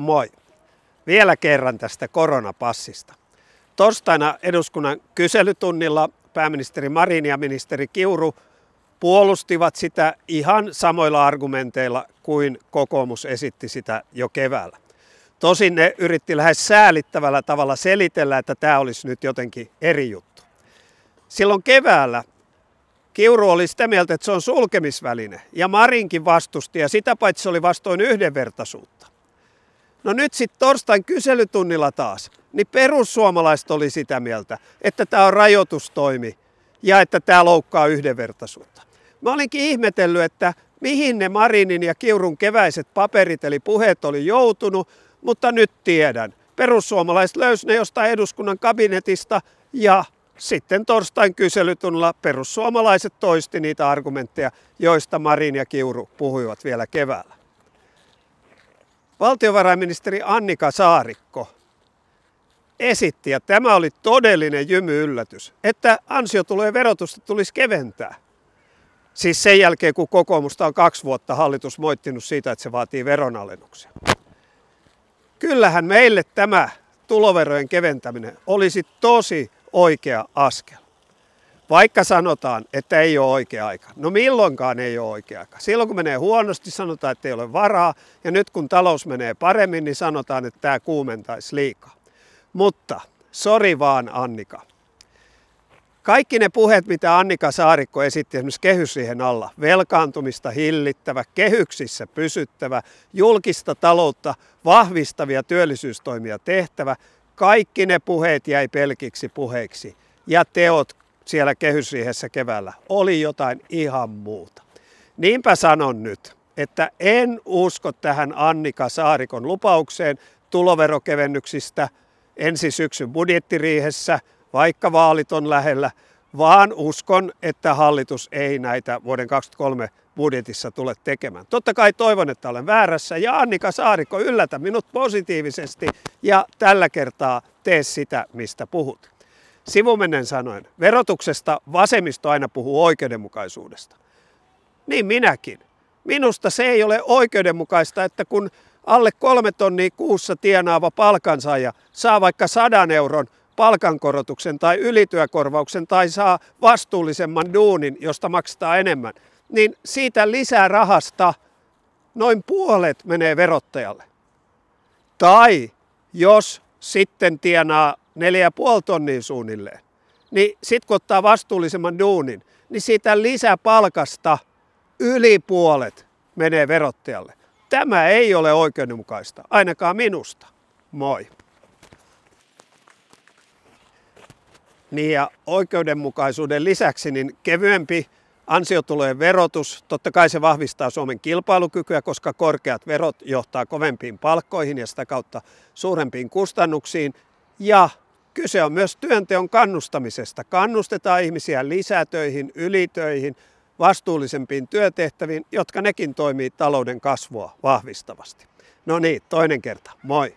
Moi! Vielä kerran tästä koronapassista. Torstaina eduskunnan kyselytunnilla pääministeri Marin ja ministeri Kiuru puolustivat sitä ihan samoilla argumenteilla kuin kokoomus esitti sitä jo keväällä. Tosin ne yritti lähes säälittävällä tavalla selitellä, että tämä olisi nyt jotenkin eri juttu. Silloin keväällä Kiuru oli sitä mieltä, että se on sulkemisväline ja Marinkin vastusti ja sitä paitsi se oli vastoin yhdenvertaisuutta. No nyt sitten torstain kyselytunnilla taas, niin perussuomalaiset oli sitä mieltä, että tämä on rajoitustoimi ja että tämä loukkaa yhdenvertaisuutta. Mä olinkin ihmetellyt, että mihin ne Marinin ja Kiurun keväiset paperit eli puheet oli joutunut, mutta nyt tiedän. Perussuomalaiset löysi ne jostain eduskunnan kabinetista ja sitten torstain kyselytunnilla perussuomalaiset toisti niitä argumentteja, joista Marin ja Kiuru puhuivat vielä keväällä. Valtiovarainministeri Annika Saarikko esitti, ja tämä oli todellinen jymy yllätys, että ansiotulojen verotusta tulisi keventää. Siis sen jälkeen, kun kokoomusta on kaksi vuotta hallitus moittinut siitä, että se vaatii veronalennuksia. Kyllähän meille tämä tuloverojen keventäminen olisi tosi oikea askel. Vaikka sanotaan, että ei ole oikea aika. No milloinkaan ei ole oikea aika. Silloin kun menee huonosti, sanotaan, että ei ole varaa. Ja nyt kun talous menee paremmin, niin sanotaan, että tämä kuumentaisi liikaa. Mutta, sori vaan Annika. Kaikki ne puheet, mitä Annika Saarikko esitti esimerkiksi kehysriihen alla, velkaantumista hillittävä, kehyksissä pysyttävä, julkista taloutta vahvistavia työllisyystoimia tehtävä, kaikki ne puheet jäi pelkiksi puheiksi ja teot siellä kehysriihessä keväällä oli jotain ihan muuta. Niinpä sanon nyt, että en usko tähän Annika Saarikon lupaukseen tuloverokevennyksistä ensi syksyn budjettiriihessä, vaikka vaalit on lähellä, vaan uskon, että hallitus ei näitä vuoden 2023 budjetissa tule tekemään. Totta kai toivon, että olen väärässä ja Annika Saarikko yllätä minut positiivisesti ja tällä kertaa tee sitä, mistä puhut. Sivumennen sanoen, verotuksesta vasemmisto aina puhuu oikeudenmukaisuudesta. Niin minäkin. Minusta se ei ole oikeudenmukaista, että kun alle kolme tonnia kuussa tienaava palkansaaja saa vaikka sadan euron palkankorotuksen tai ylityökorvauksen tai saa vastuullisemman duunin, josta maksaa enemmän, niin siitä lisää rahasta noin puolet menee verottajalle. Tai jos sitten tienaa puoli tonnia suunnilleen, niin sitten kun ottaa vastuullisemman duunin, niin siitä lisäpalkasta yli puolet menee verottajalle. Tämä ei ole oikeudenmukaista, ainakaan minusta. Moi. Niin ja oikeudenmukaisuuden lisäksi niin kevyempi ansiotulojen verotus, totta kai se vahvistaa Suomen kilpailukykyä, koska korkeat verot johtaa kovempiin palkkoihin ja sitä kautta suurempiin kustannuksiin ja kyse on myös työnteon kannustamisesta. Kannustetaan ihmisiä lisätöihin, ylitöihin, vastuullisempiin työtehtäviin, jotka nekin toimii talouden kasvua vahvistavasti. No niin, toinen kerta. Moi!